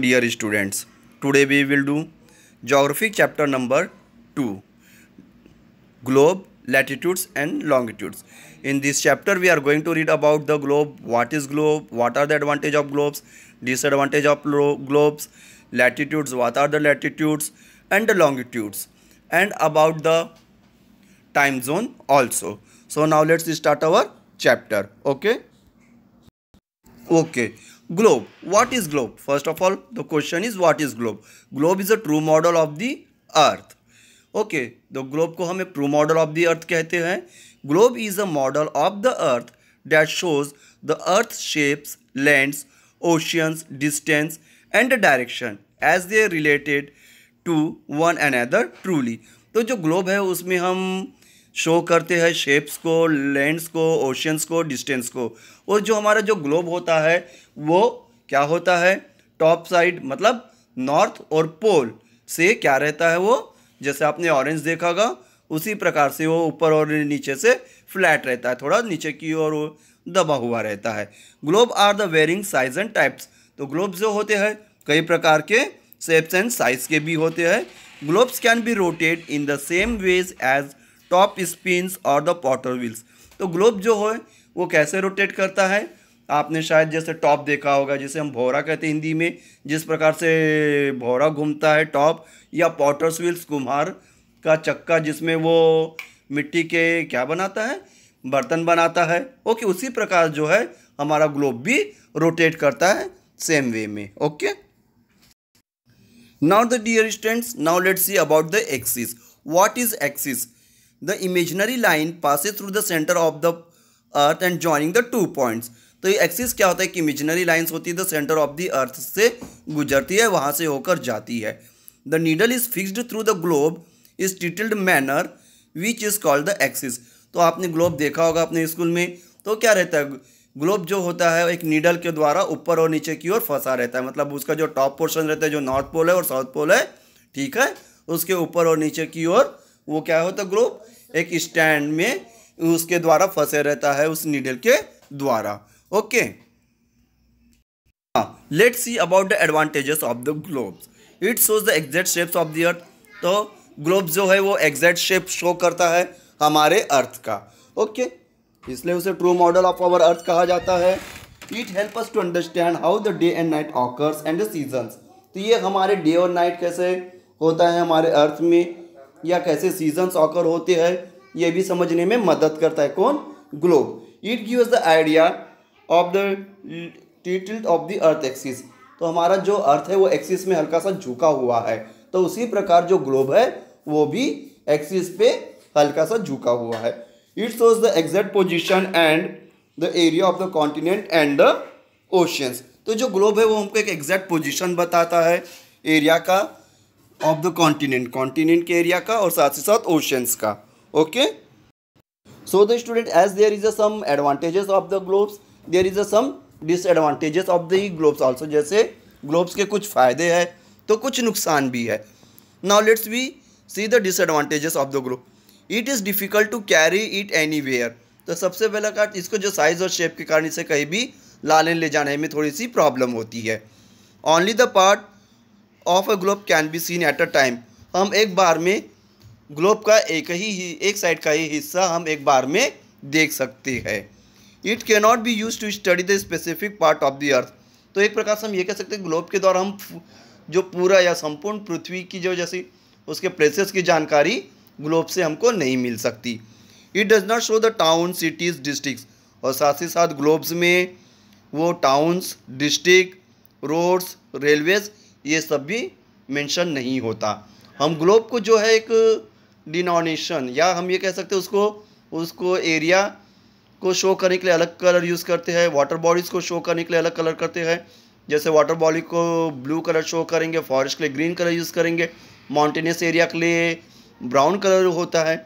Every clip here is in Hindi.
dear students today we will do geography chapter number 2 globe latitudes and longitudes in this chapter we are going to read about the globe what is globe what are the advantage of globes disadvantage of globes latitudes what are the latitudes and the longitudes and about the time zone also so now let's start our chapter okay okay globe what is globe first of all the question is what is globe globe is a true model of the earth okay the globe ko hum एक true model of the earth kehte hain globe is a model of the earth that shows the earth shapes lands oceans distance and the direction as they are related to one another truly तो जो globe है उसमें हम शो करते हैं शेप्स को लैंड्स को ओशंस को डिस्टेंस को और जो हमारा जो ग्लोब होता है वो क्या होता है टॉप साइड मतलब नॉर्थ और पोल से क्या रहता है वो जैसे आपने ऑरेंज देखा होगा उसी प्रकार से वो ऊपर और नीचे से फ्लैट रहता है थोड़ा नीचे की ओर दबा हुआ रहता है globe are the varying size and types तो ग्लोब जो होते हैं कई प्रकार के शेप्स एंड साइज के भी होते हैं globes can be rotate in the same way as top spins और द पॉटर व्हील्स तो ग्लोब जो है वो कैसे रोटेट करता है आपने शायद जैसे टॉप देखा होगा जैसे हम भौरा कहते हैं हिंदी में जिस प्रकार से भौरा घूमता है टॉप या पॉटर्स व्हील्स कुम्हार का चक्का जिसमें वो मिट्टी के क्या बनाता है बर्तन बनाता है ओके उसी प्रकार जो है हमारा ग्लोब भी रोटेट करता है सेम वे में okay now the dear students now let see about the axis what is axis the imaginary line passes through the centre of the earth and joining the two points तो ये एक्सिस क्या होता है कि इमेजनरी लाइन्स होती है the centre of the earth से गुजरती है वहाँ से होकर जाती है the needle is fixed through the globe is tilted manner which is called the axis तो आपने ग्लोब देखा होगा अपने स्कूल में तो क्या रहता है ग्लोब जो होता है एक नीडल के द्वारा ऊपर और नीचे की ओर फंसा रहता है मतलब उसका जो टॉप पोर्शन रहता है जो नॉर्थ पोल है और साउथ पोल है ठीक है उसके ऊपर और नीचे की ओर वो क्या होता है ग्लोब एक स्टैंड में उसके द्वारा फंसे रहता है उस नीडल के द्वारा okay let see about the advantages of the globes it shows the exact shapes of the earth तो ग्लोब जो है वो एग्जैक्ट शेप शो करता है हमारे अर्थ का ओके okay? इसलिए उसे true model of our earth कहा जाता है it help us to understand how the day and night occurs and the seasons तो ये हमारे डे और नाइट कैसे होता है हमारे अर्थ में या कैसे सीजन्स ऑकर होते हैं ये भी समझने में मदद करता है कौन globe it gives the idea of the tilt of the earth axis तो हमारा जो अर्थ है वो एक्सिस में हल्का सा झुका हुआ है तो उसी प्रकार जो ग्लोब है वो भी एक्सिस पे हल्का सा झुका हुआ है it shows the exact position and the area of the continent and the oceans तो जो ग्लोब है वो हमको एक एग्जैक्ट पोजिशन बताता है एरिया का ऑफ द कॉन्टिनेंट कॉन्टिनेंट के एरिया का और साथ ही साथ ओशंस का okay so the student as there is a some advantages of the globes there is a some disadvantages of the globes also जैसे ग्लोब्स के कुछ फ़ायदे हैं तो कुछ नुकसान भी है now let's we see the disadvantages of the globe it is difficult to carry it anywhere तो सबसे पहला कारण इसको जो साइज़ और शेप के कारण इसे कहीं भी लाने ले जाने में थोड़ी सी प्रॉब्लम होती है only the part of a globe can be seen at a time हम एक बार में ग्लोब का एक ही एक साइड का ही हिस्सा हम एक बार में देख सकते हैं it can not be use to study the specific part of the earth तो एक प्रकार से हम ये कह सकते हैं ग्लोब के द्वारा हम जो पूरा या संपूर्ण पृथ्वी की जो जैसी उसके प्लेसेस की जानकारी ग्लोब से हमको नहीं मिल सकती it does not show the town cities districts और साथ ही साथ ग्लोब्स में वो टाउन्स डिस्ट्रिक्ट रोड्स रेलवेज ये सब भी मेंशन नहीं होता हम ग्लोब को जो है एक डिनोनेशन या हम ये कह सकते हैं उसको उसको एरिया को शो करने के लिए अलग कलर यूज़ करते हैं वाटर बॉडीज़ को शो करने के लिए अलग कलर करते हैं जैसे वाटर बॉडी को ब्लू कलर शो करेंगे फॉरेस्ट के लिए ग्रीन कलर यूज़ करेंगे माउंटेनियस एरिया के लिए ब्राउन कलर होता है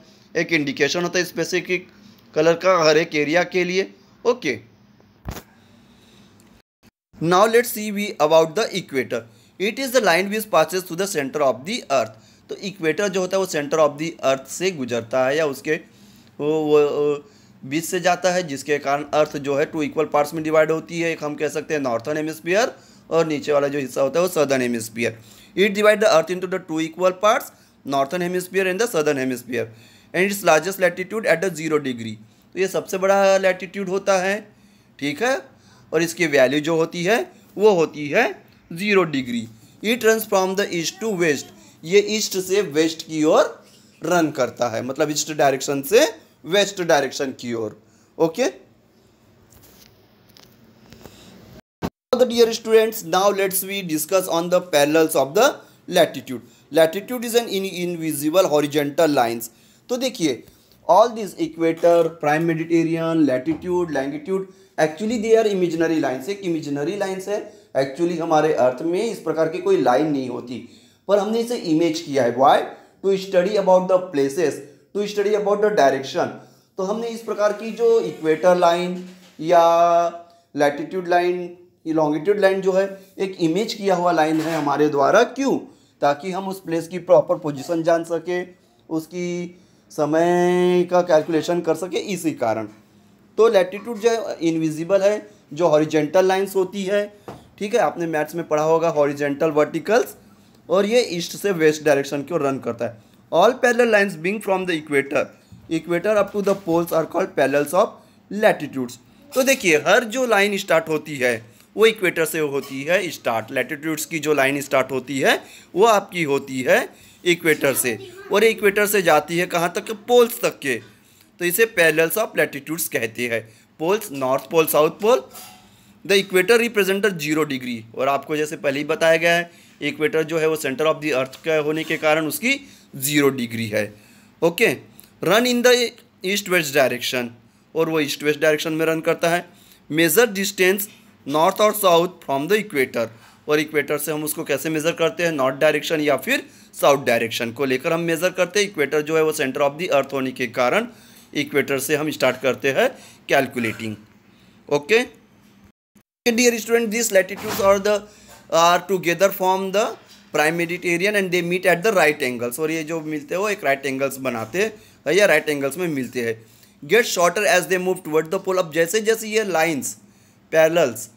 एक इंडिकेशन होता है स्पेसिफिक कलर का हर एक एरिया के लिए okay now let's see we about the equator it is the line which passes to the centre of the earth तो इक्वेटर जो होता है वो सेंटर ऑफ द अर्थ से गुजरता है या उसके वो, वो बीच से जाता है जिसके कारण अर्थ जो है टू इक्वल पार्ट्स में डिवाइड होती है एक हम कह सकते हैं नॉर्थन हेमिस्फीयर और नीचे वाला जो हिस्सा होता है वो southern hemisphere it divide the earth into the two equal parts northern hemisphere and the southern hemisphere and its largest latitude at the zero degree तो ये सबसे बड़ा लैटीट्यूड होता है ठीक है और इसकी वैल्यू जो होती है वो होती है zero degree it run from the east to west ये ईस्ट से वेस्ट की ओर रन करता है मतलब ईस्ट डायरेक्शन से वेस्ट डायरेक्शन की ओर okay dear students now let's we discuss on the parallels of the latitude latitude is an in invisible horizontal line तो देखिए all this equator prime meridian latitude longitude actually they are imaginary lines एक इमेजनरी लाइन्स है एक्चुअली हमारे अर्थ में इस प्रकार की कोई लाइन नहीं होती पर हमने इसे इमेज किया है why to study about the places to study about the direction तो हमने इस प्रकार की जो इक्वेटर लाइन या लैटिट्यूड लाइन लॉन्गिट्यूड लाइन जो है एक इमेज किया हुआ लाइन है हमारे द्वारा क्यों ताकि हम उस प्लेस की प्रॉपर पोजिशन जान सके उसकी समय का कैलकुलेशन कर सके इसी कारण तो लैटिट्यूड जो इनविजिबल है जो हॉरिजेंटल लाइंस होती है ठीक है आपने मैथ्स में पढ़ा होगा हॉरिजेंटल वर्टिकल्स और ये ईस्ट से वेस्ट डायरेक्शन की ओर रन करता है all parallel lines being from the equator equator up to the poles are called parallels of latitudes तो देखिए हर जो लाइन स्टार्ट होती है वो इक्वेटर से होती है स्टार्ट लैटिट्यूड्स की जो लाइन स्टार्ट होती है वो आपकी होती है इक्वेटर से और इक्वेटर से जाती है कहाँ तक पोल्स तक के तो इसे पैरल्स ऑफ लैटिट्यूड्स कहते हैं poles north pole south pole the equator represents zero degree और आपको जैसे पहले ही बताया गया है इक्वेटर जो है वो सेंटर ऑफ द अर्थ का होने के कारण उसकी ज़ीरो डिग्री है okay run in the east west direction और वो ईस्ट वेस्ट डायरेक्शन में रन करता है मेज़र डिस्टेंस नॉर्थ और साउथ फ्रॉम द इक्वेटर और इक्वेटर से हम उसको कैसे मेज़र करते हैं नॉर्थ डायरेक्शन या फिर साउथ डायरेक्शन को लेकर हम मेज़र करते हैं इक्वेटर जो है वो सेंटर ऑफ द अर्थ होने के कारण इक्वेटर से हम स्टार्ट करते हैं calculating okay okay? dear student these latitudes are the are together form the prime meridian and they meet at the right angles और ये जो मिलते हैं वो एक राइट एंगल्स बनाते हैं या राइट एंगल्स में मिलते हैं get shorter as they move toward the pole अब जैसे जैसे ये लाइंस पैरल्स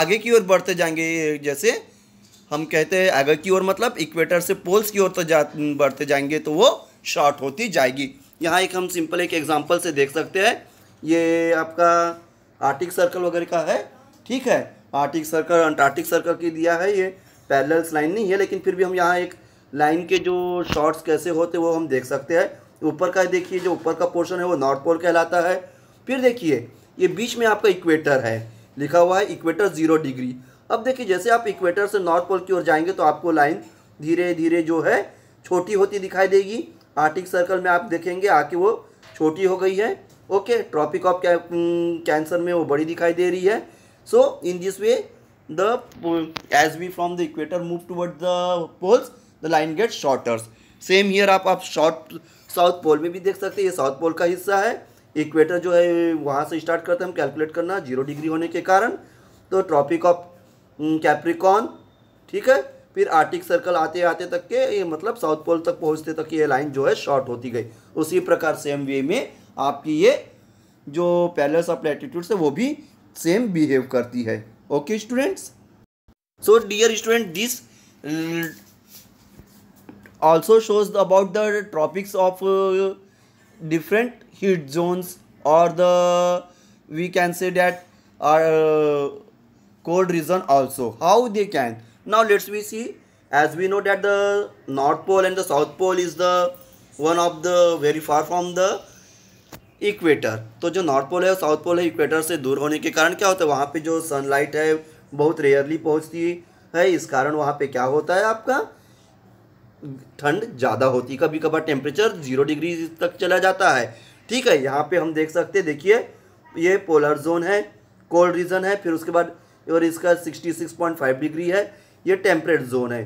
आगे की ओर बढ़ते जाएंगे जैसे हम कहते हैं आगे की ओर मतलब इक्वेटर से पोल्स की ओर तो जा बढ़ते जाएंगे तो वो शॉर्ट होती जाएगी यहाँ एक हम सिंपल एक एग्जाम्पल से देख सकते हैं ये आपका आर्टिक सर्कल वगैरह का है ठीक है आर्टिक सर्कल अंटार्कटिक सर्कल की दिया है ये पैरल्स लाइन नहीं है लेकिन फिर भी हम यहाँ एक लाइन के जो शॉर्ट्स कैसे होते वो हम देख सकते हैं ऊपर का देखिए जो ऊपर का पोर्शन है वो नॉर्थ पोल कहलाता है फिर देखिए ये बीच में आपका इक्वेटर है लिखा हुआ है इक्वेटर ज़ीरो डिग्री अब देखिए जैसे आप इक्वेटर से नॉर्थ पोल की ओर जाएंगे तो आपको लाइन धीरे धीरे जो है छोटी होती दिखाई देगी आर्टिक सर्कल में आप देखेंगे आके वो छोटी हो गई है ओके ट्रॉपिक ऑफ कैंसर में वो बड़ी दिखाई दे रही है so in this way the uh, as we from the equator move towards the poles the line gets shorter same here आप आप शॉर्ट साउथ पोल में भी देख सकते हैं ये साउथ पोल का हिस्सा है इक्वेटर जो है वहाँ से स्टार्ट करते हैं हम कैलकुलेट करना जीरो डिग्री होने के कारण तो ट्रॉपिक ऑफ कैप्रिकॉन ठीक है फिर आर्टिक सर्कल आते आते तक के ये मतलब साउथ पोल तक पहुँचते तक ये लाइन जो है शॉर्ट होती गई उसी प्रकार सेम वे में आपकी ये जो पैलेस ऑफ लैटिट्यूड है वो भी सेम बिहेव करती है okay students so dear student this also shows about the tropics of different heat zones और the can see that cold region also how they can now let's we see as we know that the north pole and the south pole is the one of the very far from the equator तो जो नॉर्थ पोल है और साउथ पोल है इक्वेटर से दूर होने के कारण क्या होता है वहाँ पे जो सनलाइट है बहुत रेयरली पहुँचती है इस कारण वहाँ पे क्या होता है आपका ठंड ज़्यादा होती है कभी कभार टेम्परेचर जीरो डिग्री तक चला जाता है ठीक है यहाँ पे हम देख सकते देखिए ये पोलर जोन है कोल्ड रीजन है फिर उसके बाद और इसका sixty six point five degree है ये टेम्परेट जोन है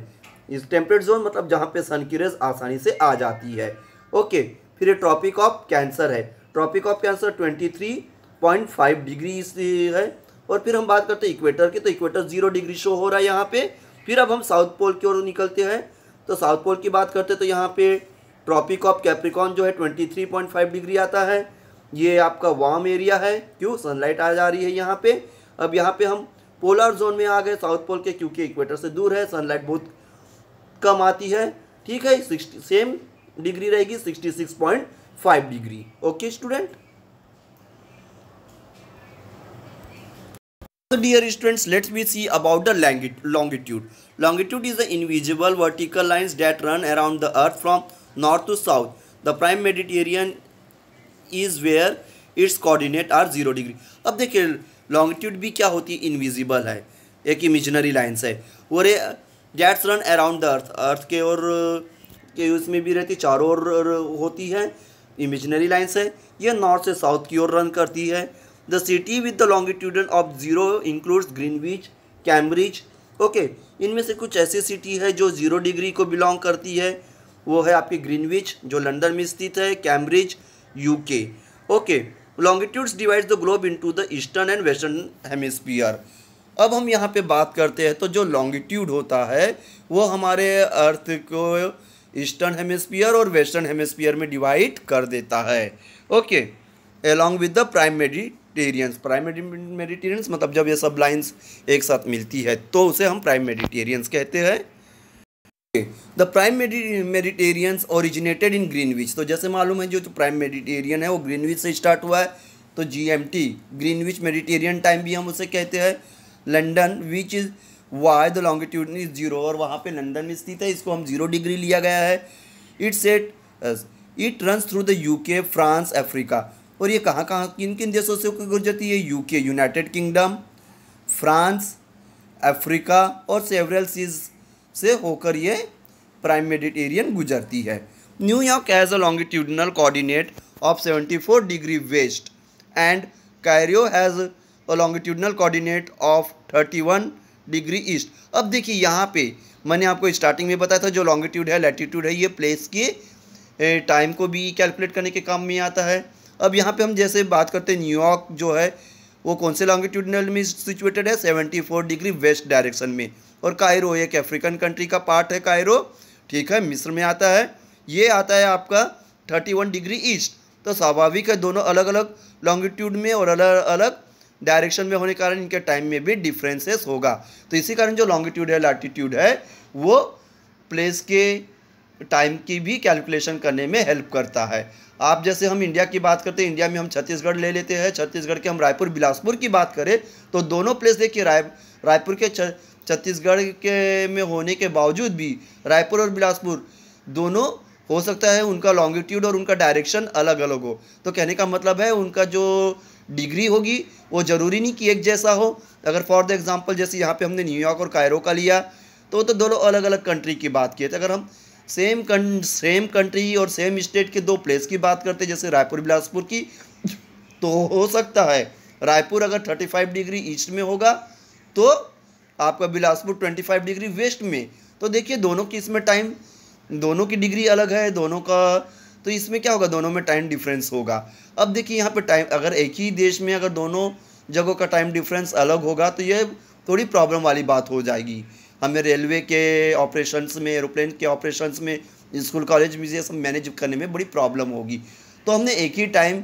इस टेम्परेट जोन मतलब जहाँ पर सन की रेज आसानी से आ जाती है ओके फिर ये ट्रॉपिक ऑफ कैंसर है tropic of Cancer twenty three point five degree है और फिर हम बात करते हैं इक्वेटर की तो इक्वेटर जीरो डिग्री शो हो रहा है यहाँ पे फिर अब हम साउथ पोल की ओर निकलते हैं तो साउथ पोल की बात करते हैं तो यहाँ पे ट्रॉपिक ऑफ कैप्रिकॉन जो है twenty three point five degree आता है ये आपका वार्म एरिया है क्यों सनलाइट आ जा रही है यहाँ पर अब यहाँ पर हम पोलर जोन में आ गए साउथ पोल के क्योंकि इक्वेटर से दूर है सनलाइट बहुत कम आती है ठीक है सिक्सटी सेम डिग्री रहेगी sixty six point five degree okay student dear students let's be see about the longitude longitude is the invisible vertical lines that run around the earth from north to south the prime Mediterranean is where its coordinate are zero degree अब देखिए लॉन्गिट्यूड भी क्या होती है इनविजिबल है एक इमिजनरी लाइन्स है वो रे that's run around the earth earth के और के उसमें भी रहती चारों ओर होती है इमेजनरी लाइन्स है यह नॉर्थ से साउथ की ओर रन करती है the city with the longitude of zero includes Greenwich Cambridge okay इनमें से कुछ ऐसी सिटी है जो जीरो डिग्री को बिलोंग करती है वो है आपकी ग्रीनविच जो लंदन में स्थित है Cambridge UK okay longitudes divide the globe into the eastern and western hemisphere अब हम यहाँ पे बात करते हैं तो जो लॉन्गिट्यूड होता है वो हमारे अर्थ को ईस्टर्न हेमिस्फीयर और वेस्टर्न हेमिस्फीयर में डिवाइड कर देता है okay along with the prime Mediterraneans prime Mediterraneans मतलब जब ये सब लाइन्स एक साथ मिलती है तो उसे हम प्राइम मेडिटेरियंस कहते हैं the prime Mediterraneans originated in Greenwich तो जैसे मालूम है जो तो प्राइम मेडिटेरियन है वो ग्रीनविच से स्टार्ट हुआ है तो G M T Greenwich Mediterranean time भी हम उसे कहते हैं London which is why the longitude is zero और वहाँ पे लंदन में स्थित है इसको हम जीरो डिग्री लिया गया है it set it runs through the UK France Africa और ये कहाँ कहाँ किन किन देशों से गुजरती है UK United Kingdom France Africa और सेवरल सीज से होकर ये प्राइम मेडिटेरियन गुजरती है New York has a longitudinal coordinate of 74 degree west and Cairo has a longitudinal coordinate of 31 degree east अब देखिए यहाँ पे मैंने आपको स्टार्टिंग में बताया था जो लॉन्गिट्यूड है लेटीट्यूड है ये प्लेस के टाइम को भी कैलकुलेट करने के काम में आता है अब यहाँ पे हम जैसे बात करते हैं न्यूयॉर्क जो है वो कौन से लॉन्गिट्यूडनल में सिचुएटेड है seventy four degree west direction में और कायरो एक अफ्रीकन कंट्री का पार्ट है कायरो ठीक है मिस्र में आता है ये आता है आपका थर्टी वन डिग्री ईस्ट तो स्वाभाविक है दोनों अलग अलग लॉन्गिट्यूड में और अलग अलग डायरेक्शन में होने के कारण इनके टाइम में भी डिफ्रेंसेस होगा तो इसी कारण जो लॉन्गिट्यूड है लैटिट्यूड है वो प्लेस के टाइम की भी कैलकुलेशन करने में हेल्प करता है आप जैसे हम इंडिया की बात करते हैं इंडिया में हम छत्तीसगढ़ ले लेते हैं छत्तीसगढ़ के हम रायपुर बिलासपुर की बात करें तो दोनों प्लेस देखिए राय रायपुर के छत्तीसगढ़ के में होने के बावजूद भी रायपुर और बिलासपुर दोनों हो सकता है उनका लॉन्गिट्यूड और उनका डायरेक्शन अलग अलग हो तो कहने का मतलब है उनका जो डिग्री होगी वो ज़रूरी नहीं कि एक जैसा हो अगर फॉर द एग्ज़ाम्पल जैसे यहाँ पे हमने न्यूयॉर्क और कायरो का लिया तो तो दोनों अलग अलग कंट्री की बात की थे तो अगर हम सेम सेम कंट्री और सेम स्टेट के दो प्लेस की बात करते जैसे रायपुर बिलासपुर की तो हो सकता है रायपुर अगर थर्टी फाइव डिग्री ईस्ट में होगा तो आपका Bilaspur twenty five degree west में तो देखिए दोनों की इसमें टाइम दोनों की डिग्री अलग है दोनों का तो इसमें क्या होगा दोनों में टाइम डिफरेंस होगा अब देखिए यहाँ पे टाइम अगर एक ही देश में अगर दोनों जगहों का टाइम डिफरेंस अलग होगा तो ये थोड़ी प्रॉब्लम वाली बात हो जाएगी हमें रेलवे के ऑपरेशंस में एरोप्लेन के ऑपरेशंस में स्कूल कॉलेज में ये सब मैनेज करने में बड़ी प्रॉब्लम होगी तो हमने एक ही टाइम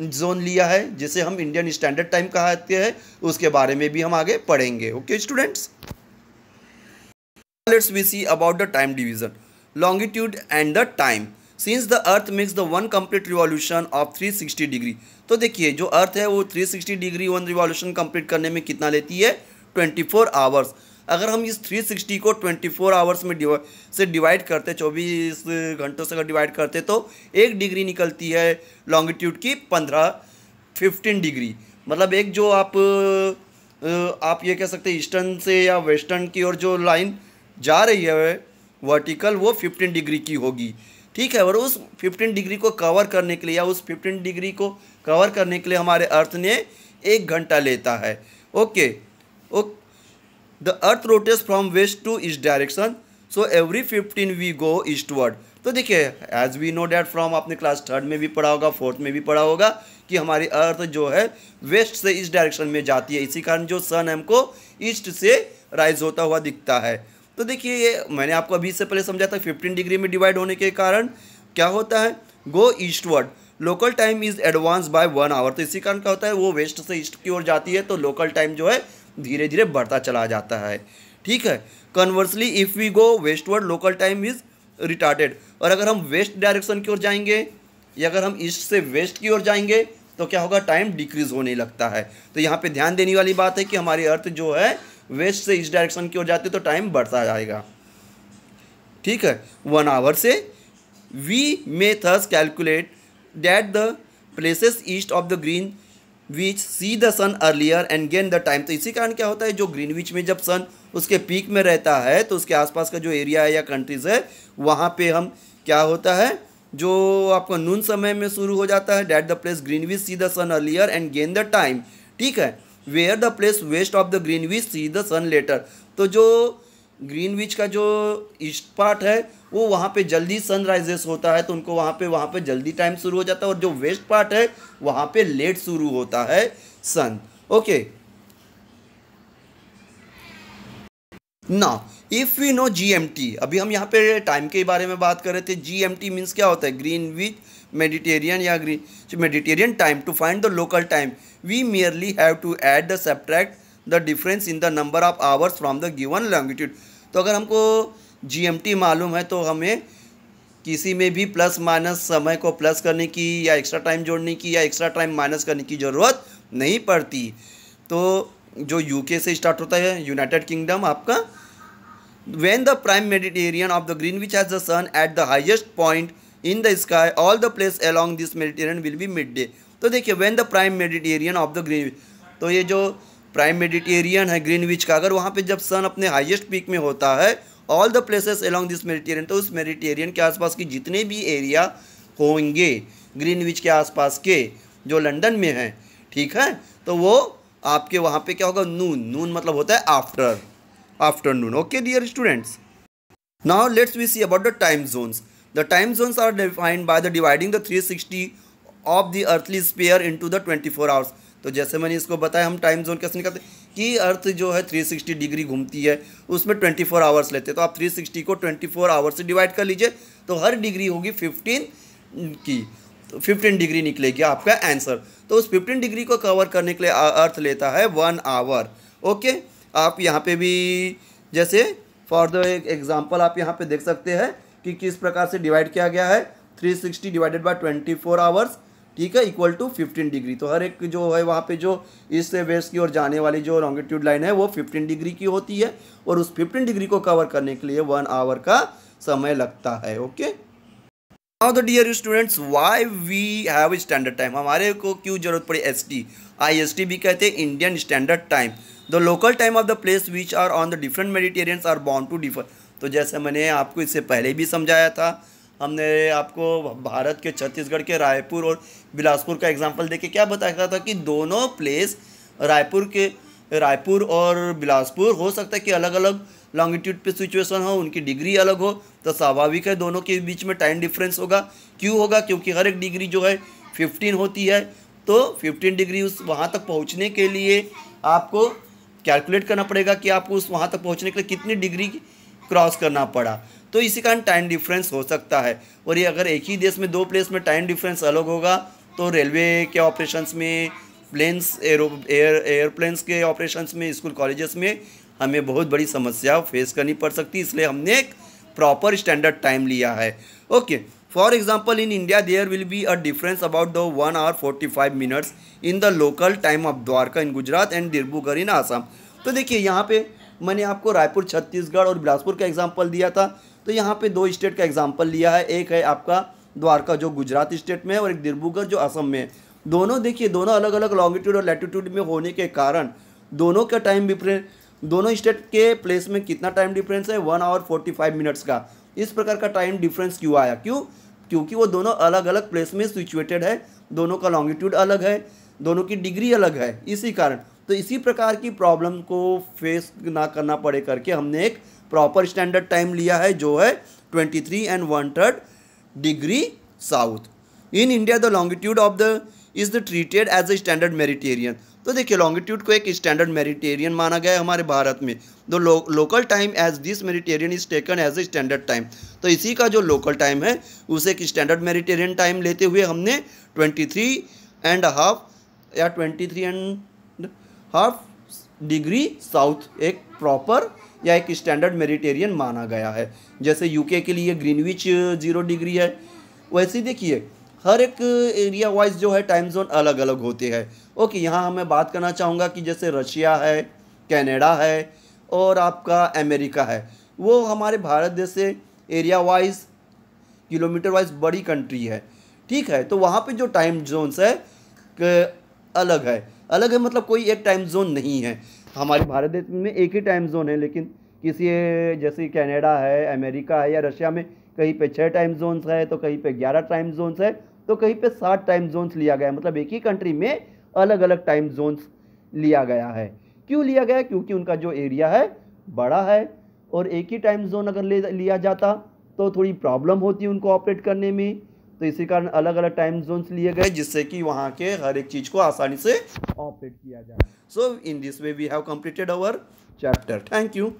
जोन लिया है जिसे हम इंडियन स्टैंडर्ड टाइम कहते हैं उसके बारे में भी हम आगे पढ़ेंगे okay students let's we see about the time division longitude and the time since the earth makes the one complete revolution of 360 degree तो देखिए जो अर्थ है वो 360 डिग्री वन रिवॉल्यूशन कंप्लीट करने में कितना लेती है 24 आवर्स अगर हम इस 360 को 24 आवर्स में डिवा, से डिवाइड करते 24 घंटों से अगर डिवाइड करते तो एक डिग्री निकलती है लॉन्गिट्यूड की 15 15 डिग्री मतलब एक जो आप आप ये कह सकते ईस्टर्न से या वेस्टर्न की ओर जो लाइन जा रही है वर्टिकल वो 15 डिग्री की होगी ठीक है और उस 15 डिग्री को कवर करने के लिए या उस 15 डिग्री को कवर करने के लिए हमारे अर्थ ने एक घंटा लेता है okay okay the earth rotates from west to east direction so every fifteen we go eastward तो देखिए as we know that from आपने क्लास थर्ड में भी पढ़ा होगा फोर्थ में भी पढ़ा होगा कि हमारी अर्थ जो है वेस्ट से इस डायरेक्शन में जाती है इसी कारण जो सन हमको ईस्ट से राइज होता हुआ दिखता है तो देखिए ये मैंने आपको अभी से पहले समझा था फिफ्टीन डिग्री में डिवाइड होने के कारण क्या होता है go eastward local time is advance by one hour तो इसी कारण क्या होता है वो वेस्ट से ईस्ट की ओर जाती है तो लोकल टाइम जो है धीरे धीरे बढ़ता चला जाता है ठीक है conversely if we go westward local time is retarded और अगर हम वेस्ट डायरेक्शन की ओर जाएंगे या अगर हम ईस्ट से वेस्ट की ओर जाएंगे तो क्या होगा टाइम डिक्रीज होने लगता है तो यहाँ पे ध्यान देने वाली बात है कि हमारी अर्थ जो है वेस्ट से इस डायरेक्शन की ओर जाते तो टाइम बढ़ता जाएगा ठीक है वन आवर से we may thus calculate that the places east of the Greenwich see the sun earlier and gain the time तो इसी कारण क्या होता है जो ग्रीन विच में जब सन उसके पीक में रहता है तो उसके आसपास का जो एरिया है या कंट्रीज़ है वहाँ पे हम क्या होता है जो आपका नून समय में शुरू हो जाता है that the place Greenwich see the sun earlier and gain the time ठीक है where the place west of the Greenwich see the sun later तो जो ग्रीन विच का जो ईस्ट पार्ट है वो वहाँ पे जल्दी सनराइजेस होता है तो उनको वहाँ पे वहाँ पे जल्दी टाइम शुरू हो जाता है और जो वेस्ट पार्ट है वहाँ पे लेट शुरू होता है सन ओके ना इफ़ वी नो टी अभी हम यहाँ पे टाइम के बारे में बात कर रहे थे टी मीन्स क्या होता है ग्रीन विच मेडिटेरियन या green Mediterranean time to find the local time we merely have to add the subtract the difference in the number of hours from the given longitude तो अगर हमको टी मालूम है तो हमें किसी में भी प्लस माइनस समय को प्लस करने की या एक्स्ट्रा टाइम जोड़ने की या एक्स्ट्रा टाइम माइनस करने की ज़रूरत नहीं पड़ती तो जो यूके से स्टार्ट होता है यूनाइटेड किंगडम आपका when the prime Mediterranean of the Greenwich has the sun at the highest point in the sky all the place along this Mediterranean will be midday तो देखिए when the prime Mediterranean of the green तो ये जो प्राइम मेडिटेरियन है ग्रीनविच का अगर वहाँ पे जब सन अपने हाईएस्ट पीक में होता है all the places along this Mediterranean तो उस मेडिटेरियन के आसपास की जितने भी एरिया होंगे ग्रीनविच के आसपास के जो लंदन में हैं ठीक है तो वो आपके वहाँ पे क्या होगा नून नून मतलब होता है after afternoon okay dear students now let's we see about the time zones the time zones are defined by the dividing the three sixty of the earthly sphere to the twenty four hours तो जैसे मैंने इसको बताया हम टाइम जोन कैसे निकालते कि अर्थ जो है 360 डिग्री घूमती है उसमें 24 आवर्स लेते हैं तो आप 360 को 24 आवर्स से डिवाइड कर लीजिए तो हर डिग्री होगी 15 की तो 15 डिग्री निकलेगी आपका आंसर तो उस 15 डिग्री को कवर करने के लिए अर्थ लेता है वन आवर ओके आप यहाँ पे भी जैसे फॉर द एग्जाम्पल आप यहाँ पे देख सकते हैं कि किस प्रकार से डिवाइड किया गया है 360 डिवाइडेड बाय 24 आवर्स ठीक है इक्वल टू 15 डिग्री तो हर एक जो है वहाँ पे जो ईस्ट से वेस्ट की ओर जाने वाली जो लॉन्गिट्यूड लाइन है वो 15 डिग्री की होती है और उस 15 डिग्री को कवर करने के लिए वन आवर का समय लगता है okay now the dear students why we have standard time हमारे को क्यों जरूरत पड़ी S T I S T भी कहते हैं Indian standard time the local time of the place which are on the different Mediterraneans are bound to differ तो जैसे मैंने आपको इससे पहले भी समझाया था हमने आपको भारत के छत्तीसगढ़ के रायपुर और बिलासपुर का एग्जाम्पल देके क्या बताया था कि दोनों प्लेस रायपुर के रायपुर और बिलासपुर हो सकता है कि अलग अलग लॉन्गिट्यूड पे सिचुएशन हो उनकी डिग्री अलग हो तो स्वाभाविक है दोनों के बीच में टाइम डिफरेंस होगा क्यों होगा क्योंकि हर एक डिग्री जो है फिफ्टीन होती है तो फिफ्टीन डिग्री उस वहाँ तक पहुँचने के लिए आपको कैलकुलेट करना पड़ेगा कि आपको उस वहाँ तक पहुँचने के लिए कितनी डिग्री क्रॉस करना पड़ा तो इसी कारण टाइम डिफरेंस हो सकता है और ये अगर एक ही देश में दो प्लेस में टाइम डिफरेंस अलग होगा तो रेलवे के ऑपरेशंस में प्लेन्स एरो एयर एयरप्लेन्स के ऑपरेशंस में स्कूल कॉलेजेस में हमें बहुत बड़ी समस्या फेस करनी पड़ सकती है इसलिए हमने एक प्रॉपर स्टैंडर्ड टाइम लिया है okay for example in India there will be a difference about the one hour forty five minutes in the local time of Dwarka in Gujarat and Dibrugarh in Assam तो देखिए यहाँ पे मैंने आपको रायपुर छत्तीसगढ़ और बिलासपुर का एग्जाम्पल दिया था तो यहाँ पर दो स्टेट का एग्जाम्पल लिया है एक है आपका द्वारका जो गुजरात स्टेट में है और एक डिब्रूगढ़ जो असम में है दोनों देखिए दोनों अलग अलग लॉन्गिट्यूड और लैटिट्यूड में होने के कारण दोनों का टाइम डिफरेंस दोनों स्टेट के प्लेस में कितना टाइम डिफरेंस है one hour forty five minutes का इस प्रकार का टाइम डिफरेंस क्यों आया क्यों क्योंकि वो दोनों अलग अलग प्लेस में सिचुएटेड है दोनों का लॉन्गिट्यूड अलग है दोनों की डिग्री अलग है इसी कारण तो इसी प्रकार की प्रॉब्लम को फेस ना करना पड़े करके हमने एक प्रॉपर स्टैंडर्ड टाइम लिया है जो है twenty three and one third degree south in India the longitude of the is the treated as a standard meridian तो देखिए लॉन्गिट्यूड को एक स्टैंडर्ड मेरिटेरियन माना गया है हमारे भारत में the local time as this meridian is taken as a standard time तो इसी का जो लोकल टाइम है उसे एक स्टैंडर्ड मेरिटेरियन टाइम लेते हुए हमने ट्वेंटी थ्री एंड हाफ या twenty three and half degree south एक प्रॉपर या एक स्टैंडर्ड मेरिटेरियन माना गया है जैसे यूके के लिए ग्रीनविच जीरो डिग्री है वैसे देखिए हर एक एरिया uh, वाइज जो है टाइम जोन अलग अलग होते हैं ओके यहाँ मैं बात करना चाहूँगा कि जैसे रशिया है कैनेडा है और आपका अमेरिका है वो हमारे भारत देश से एरिया वाइज किलोमीटर वाइज बड़ी कंट्री है ठीक है तो वहाँ पे जो टाइम जोन्स है अलग है अलग है मतलब कोई एक टाइम जोन नहीं है हमारे भारत देश में एक ही टाइम जोन है लेकिन किसी जैसे कनाडा है अमेरिका है या रशिया में कहीं पे छः टाइम जोन्स है तो कहीं पे ग्यारह टाइम जोन्स है तो कहीं पे सात टाइम जोन्स लिया गया है मतलब एक ही कंट्री में अलग अलग टाइम जोन्स लिया गया है क्यों लिया गया क्योंकि उनका जो एरिया है बड़ा है और एक ही टाइम जोन अगर ले लिया जाता तो थोड़ी प्रॉब्लम होती उनको ऑपरेट करने में तो इसी कारण अलग अलग टाइम जोन्स लिए गए जिससे कि वहाँ के हर एक चीज़ को आसानी से ऑपरेट किया जाए so in this way we have completed our chapter thank you